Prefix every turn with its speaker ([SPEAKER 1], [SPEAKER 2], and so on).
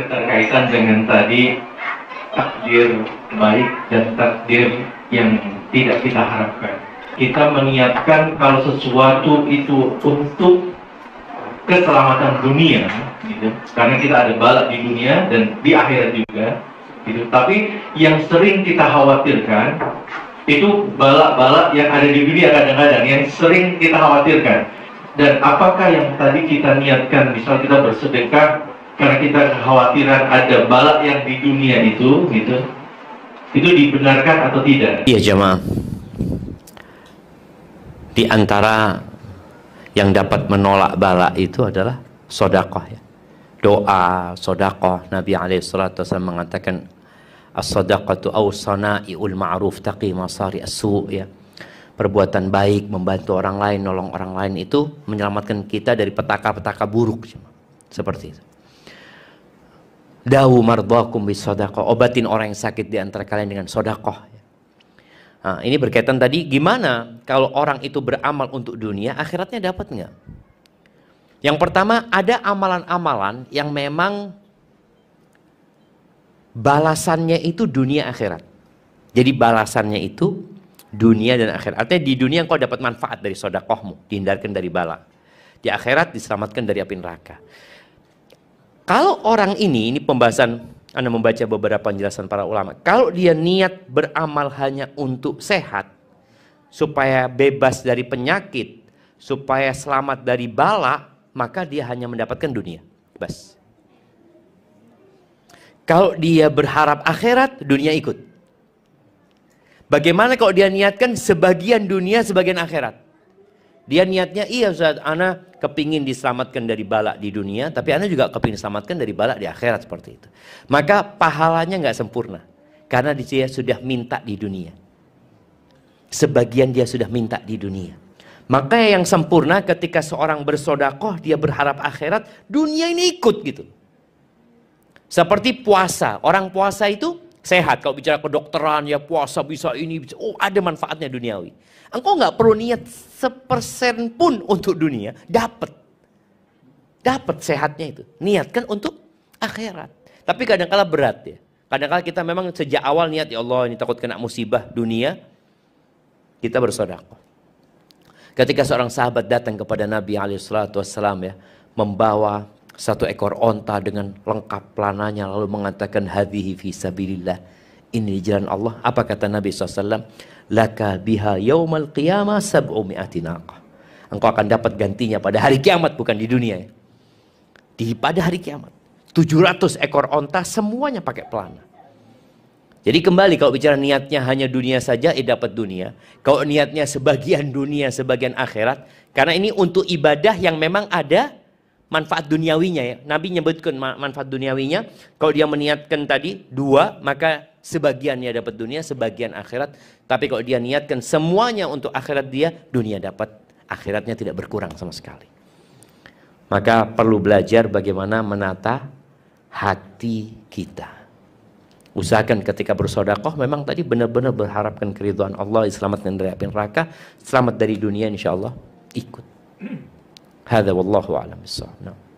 [SPEAKER 1] keterkaitan dengan tadi takdir baik dan takdir yang tidak kita harapkan. Kita meniatkan kalau sesuatu itu untuk keselamatan dunia, gitu. karena kita ada balak di dunia dan di akhirat juga. Gitu. Tapi yang sering kita khawatirkan itu balak-balak yang ada di dunia kadang-kadang yang sering kita khawatirkan dan apakah yang tadi kita niatkan misal kita bersedekah karena kita kekhawatiran ada balak yang di dunia itu gitu itu dibenarkan atau tidak iya
[SPEAKER 2] jemaah di antara yang dapat menolak balak itu adalah sodakoh ya doa sodakoh Nabi alaihi salatu mengatakan as-sadaqatu aw sana'iul ma'ruf taqi masari as-su ya perbuatan baik membantu orang lain nolong orang lain itu menyelamatkan kita dari petaka-petaka buruk seperti itu Dawu mardakum bisodakoh. Obatin orang yang sakit di antara kalian dengan sodakoh. Nah, ini berkaitan tadi, gimana kalau orang itu beramal untuk dunia, akhiratnya dapat nggak? Yang pertama, ada amalan-amalan yang memang balasannya itu dunia akhirat. Jadi balasannya itu dunia dan akhirat. Artinya di dunia engkau dapat manfaat dari sodakohmu, dihindarkan dari bala. Di akhirat diselamatkan dari api neraka. Kalau orang ini, ini pembahasan Anda membaca beberapa penjelasan para ulama. Kalau dia niat beramal hanya untuk sehat, supaya bebas dari penyakit, supaya selamat dari bala, maka dia hanya mendapatkan dunia. Bebas. Kalau dia berharap akhirat, dunia ikut. Bagaimana kalau dia niatkan sebagian dunia, sebagian akhirat? Dia niatnya, iya Ustaz, Ana kepingin diselamatkan dari balak di dunia, tapi Ana juga kepingin diselamatkan dari balak di akhirat seperti itu. Maka pahalanya nggak sempurna, karena dia sudah minta di dunia. Sebagian dia sudah minta di dunia. Maka yang sempurna ketika seorang bersodakoh, dia berharap akhirat, dunia ini ikut gitu. Seperti puasa, orang puasa itu sehat. Kalau bicara kedokteran, ya puasa bisa ini, bisa. oh ada manfaatnya duniawi. Engkau nggak perlu niat sepersen pun untuk dunia, dapat. Dapat sehatnya itu. Niatkan untuk akhirat. Tapi kadang-kala berat ya. Kadang-kala kita memang sejak awal niat, ya Allah ini takut kena musibah dunia, kita bersodakoh. Ketika seorang sahabat datang kepada Nabi alaihi ya, membawa satu ekor onta dengan lengkap pelananya lalu mengatakan hadhihi fi sabilillah ini di jalan Allah apa kata Nabi SAW laka biha yaumal qiyamah sab'u mi'atinaqah engkau akan dapat gantinya pada hari kiamat bukan di dunia ya. di pada hari kiamat 700 ekor onta semuanya pakai pelana jadi kembali kalau bicara niatnya hanya dunia saja, eh dapat dunia. Kalau niatnya sebagian dunia, sebagian akhirat. Karena ini untuk ibadah yang memang ada manfaat duniawinya ya. Nabi nyebutkan manfaat duniawinya. Kalau dia meniatkan tadi dua, maka sebagiannya dapat dunia, sebagian akhirat. Tapi kalau dia niatkan semuanya untuk akhirat dia, dunia dapat, akhiratnya tidak berkurang sama sekali. Maka perlu belajar bagaimana menata hati kita. Usahakan ketika bersodakoh memang tadi benar-benar berharapkan keriduan Allah, selamat dari api neraka, selamat dari dunia insya Allah ikut. هذا والله أعلم بالصواب نعم